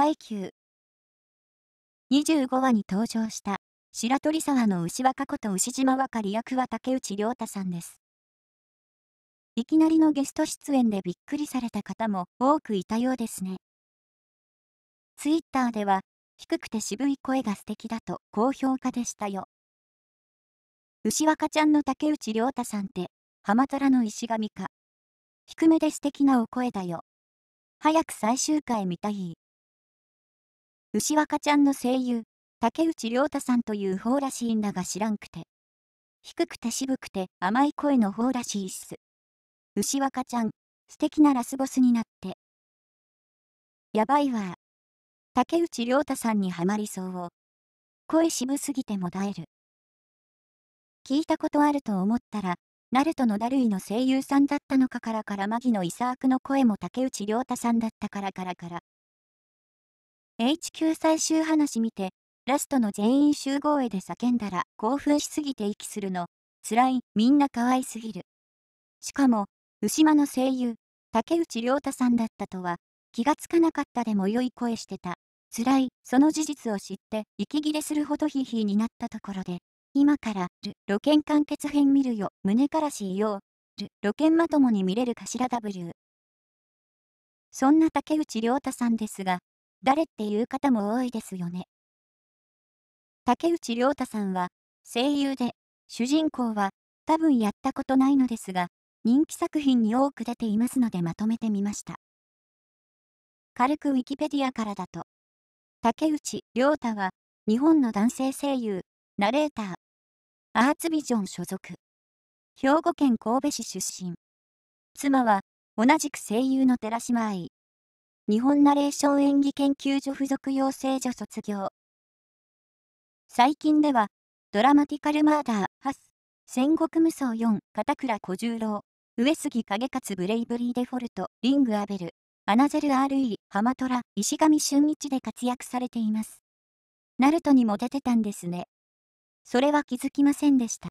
階級25話に登場した白鳥沢の牛若こと牛島若り役は竹内涼太さんです。いきなりのゲスト出演でびっくりされた方も多くいたようですね。ツイッターでは低くて渋い声が素敵だと高評価でしたよ。牛若ちゃんの竹内涼太さんってハマトラの石神か。低めで素敵なお声だよ。早く最終回見たい。牛若ちゃんの声優、竹内涼太さんという方らしいんだが知らんくて。低くて渋くて甘い声の方らしいっす。牛若ちゃん、素敵なラスボスになって。やばいわ竹内涼太さんにはまりそう声渋すぎてもだえる。聞いたことあると思ったら、ナルトのダルイの声優さんだったのかからからマギのイサークの声も竹内涼太さんだったからからから。HQ 最終話見て、ラストの全員集合へで叫んだら興奮しすぎて息するの。辛い、みんな可愛すぎる。しかも、牛間の声優、竹内涼太さんだったとは、気がつかなかったでも良い声してた。辛い、その事実を知って、息切れするほどヒーヒーになったところで、今から、る、露見完結編見るよ、胸からしいよ、る、露見まともに見れるかしら W。そんな竹内涼太さんですが、誰っていう方も多いですよね。竹内涼太さんは声優で主人公は多分やったことないのですが人気作品に多く出ていますのでまとめてみました。軽くウィキペディアからだと竹内涼太は日本の男性声優、ナレーター、アーツビジョン所属、兵庫県神戸市出身。妻は同じく声優の寺島愛。日本ナレーション演技研究所附属養成所卒業。最近では、ドラマティカルマーダー、ハス、戦国無双4、片倉小十郎、上杉景勝ブレイブリーデフォルト、リングアベル、アナゼル RE、ハマトラ、石上俊一で活躍されています。ナルトにも出てたんですね。それは気づきませんでした。